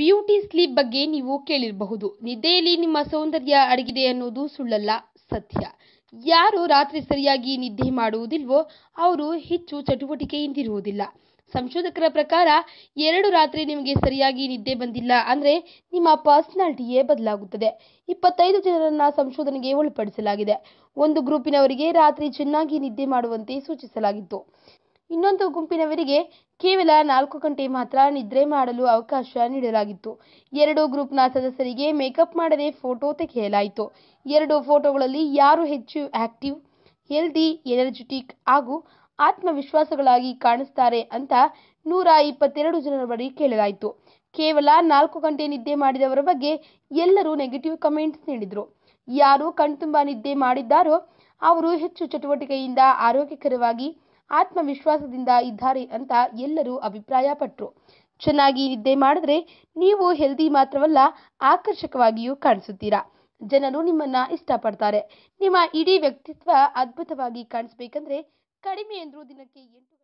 beauty sleep ಬಗ್ಗೆ ನೀವು ಕೇಳಿರಬಹುದು ನಿದ್ದೆಯಲ್ಲಿ ನಿಮ್ಮ ಸೌಂದರ್ಯ ಅಡಗಿದೆ ಅನ್ನೋದು ಸುಳ್ಳಲ್ಲ ಸತ್ಯ ಯಾರು ರಾತ್ರಿ ಸರಿಯಾಗಿ ನಿದ್ದೆ ಮಾಡುವುದಿಲ್ವೋ ಅವರು ಹೆಚ್ಚು ಚಟುವಟಿಕೆಯಿಂದಿರುವುದಿಲ್ಲ ಸಂಶೋಧಕರ ಪ್ರಕಾರ ಎರಡು ರಾತ್ರಿ ನಿಮಗೆ ಸರಿಯಾಗಿ ನಿದ್ದೆ ಬಂದಿಲ್ಲ ಅಂದರೆ ನಿಮ್ಮ ಪರ್ಸನಾಲಿಟಿಯೇ ಬದಲಾಗುತ್ತದೆ ಇಪ್ಪತ್ತೈದು ಜನರನ್ನ ಸಂಶೋಧನೆಗೆ ಒಳಪಡಿಸಲಾಗಿದೆ ಒಂದು ಗ್ರೂಪಿನವರಿಗೆ ರಾತ್ರಿ ಚೆನ್ನಾಗಿ ನಿದ್ದೆ ಮಾಡುವಂತೆ ಸೂಚಿಸಲಾಗಿತ್ತು ಇನ್ನೊಂದು ಗುಂಪಿನವರಿಗೆ ಕೇವಲ ನಾಲ್ಕು ಗಂಟೆ ಮಾತ್ರ ನಿದ್ರೆ ಮಾಡಲು ಅವಕಾಶ ನೀಡಲಾಗಿತ್ತು ಎರಡು ಗ್ರೂಪ್ನ ಸದಸ್ಯರಿಗೆ ಮೇಕಪ್ ಮಾಡದೆ ಫೋಟೋ ತೆಗೆಯಲಾಯಿತು ಎರಡು ಫೋಟೋಗಳಲ್ಲಿ ಯಾರು ಹೆಚ್ಚು ಆಕ್ಟಿವ್ ಹೆಲ್ದಿ ಎನರ್ಜೆಟಿಕ್ ಹಾಗೂ ಆತ್ಮವಿಶ್ವಾಸಗಳಾಗಿ ಕಾಣಿಸ್ತಾರೆ ಅಂತ ನೂರ ಇಪ್ಪತ್ತೆರಡು ಜನರ ಬಳಿ ಕೇಳಲಾಯಿತು ಕೇವಲ ನಾಲ್ಕು ಗಂಟೆ ನಿದ್ದೆ ಮಾಡಿದವರ ಬಗ್ಗೆ ಎಲ್ಲರೂ ನೆಗೆಟಿವ್ ಕಮೆಂಟ್ಸ್ ನೀಡಿದರು ಯಾರು ಕಣ್ತುಂಬ ನಿದ್ದೆ ಮಾಡಿದ್ದಾರೋ ಅವರು ಹೆಚ್ಚು ಚಟುವಟಿಕೆಯಿಂದ ಆರೋಗ್ಯಕರವಾಗಿ ಆತ್ಮವಿಶ್ವಾಸದಿಂದ ಇದ್ದಾರೆ ಅಂತ ಎಲ್ಲರೂ ಅಭಿಪ್ರಾಯಪಟ್ಟರು ಚೆನ್ನಾಗಿ ನಿದ್ದೆ ಮಾಡಿದ್ರೆ ನೀವು ಹೆಲ್ದಿ ಮಾತ್ರವಲ್ಲ ಆಕರ್ಷಕವಾಗಿಯೂ ಕಾಣಿಸುತ್ತೀರಾ ಜನರು ನಿಮ್ಮನ್ನ ಇಷ್ಟಪಡ್ತಾರೆ ನಿಮ್ಮ ಇಡೀ ವ್ಯಕ್ತಿತ್ವ ಅದ್ಭುತವಾಗಿ ಕಾಣಿಸ್ಬೇಕಂದ್ರೆ ಕಡಿಮೆ ಎಂದರೂ ದಿನಕ್ಕೆ ಎಂಟು